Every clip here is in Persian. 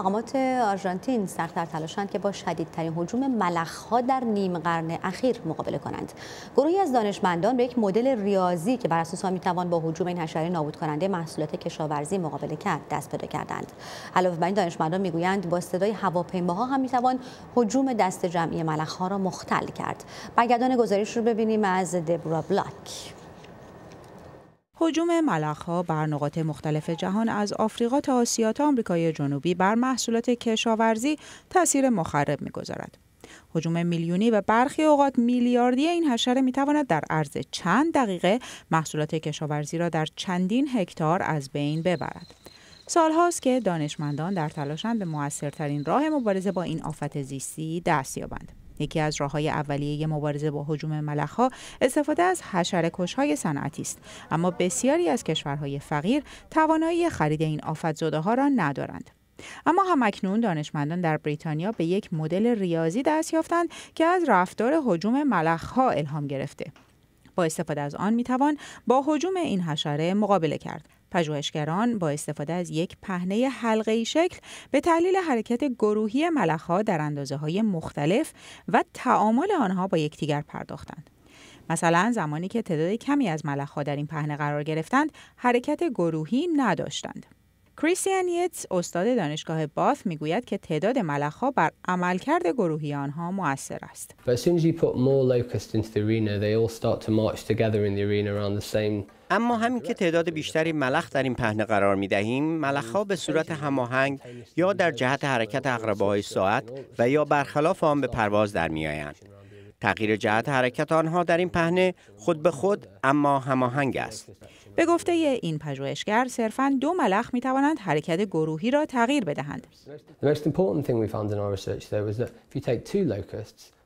مقامات آرژانتین سختتر تلاشند که با شدیدترین حجوم ملخها در نیم قرن اخیر مقابله کنند گروهی از دانشمندان به یک مدل ریاضی که بر اساس آن میتوان با حجوم این حشره نابود کننده محصولات کشاورزی مقابله کرد دست پیدا کردند علاوه بر این دانشمندان میگویند با صدای هواپیماها هم میتوان حجوم دست جمعی ها را مختل کرد برگردان گزارش رو ببینیم از دبرا بلاک حجوم ها بر نقاط مختلف جهان از آفریقا تا آسیا تا آمریکای جنوبی بر محصولات کشاورزی تاثیر مخرب میگذارد حجوم میلیونی و برخی اوقات میلیاردی این حشره میتواند در عرض چند دقیقه محصولات کشاورزی را در چندین هکتار از بین ببرد سالهاست که دانشمندان در تلاشند به موثرترین راه مبارزه با این آفت زیستی دست یابند یکی از راههای اولیه مبارزه با هجوم ملخها استفاده از های صنعتی است اما بسیاری از کشورهای فقیر توانایی خرید این زده ها را ندارند اما اکنون دانشمندان در بریتانیا به یک مدل ریاضی دست یافتند که از رفتار هجوم ملخها الهام گرفته با استفاده از آن میتوان با هجوم این حشره مقابله کرد پژوهشگران با استفاده از یک پهنه حلقه شکل به تحلیل حرکت گروهی ملخها در اندازه های مختلف و تعامل آنها با یکدیگر پرداختند. مثلا زمانی که تعداد کمی از ملخها در این پهنه قرار گرفتند، حرکت گروهی نداشتند. کریستیان یتس استاد دانشگاه باث میگوید که تعداد ملخها بر عملکرد گروهی آنها موثر است. اما همین که تعداد بیشتری ملخ در این پهنه قرار می دهیم ملخ به صورت هماهنگ یا در جهت حرکت اقربه های ساعت و یا برخلاف آن به پرواز در می آیند. تغییر جهت حرکت آنها در این پهنه خود به خود اما هماهنگ است. به گفته این پژوهشگر صرفا دو ملخ می توانند حرکت گروهی را تغییر بدهند.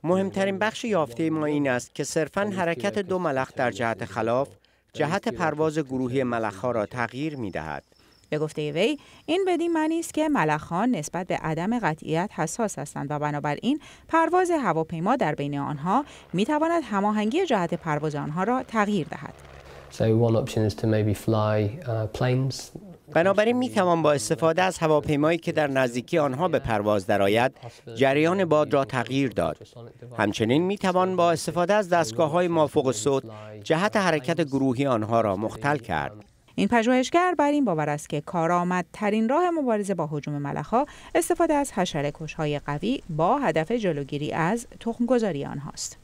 مهمترین بخش یافته ما این است که صرفا حرکت دو ملخ در جهت خلاف جهت پرواز گروهی ملخ ها را تغییر می دهد. به گفته وی این بدین معنی است که ملخان نسبت به عدم قطعیت حساس هستند و بنابراین پرواز هواپیما در بین آنها می تواند هماهنگی جهت پرواز آنها را تغییر دهد. Uh, بنابراین می توان با استفاده از هواپیمایی که در نزدیکی آنها به پرواز درآید جریان باد را تغییر داد همچنین می توان با استفاده از دستگاه های مافوق صوت جهت حرکت گروهی آنها را مختل کرد این پژوهشگر بر این باور است که کارآمدترین راه مبارزه با حجوم ملخا استفاده از کشهای قوی با هدف جلوگیری از تخمگذاری آنهاست.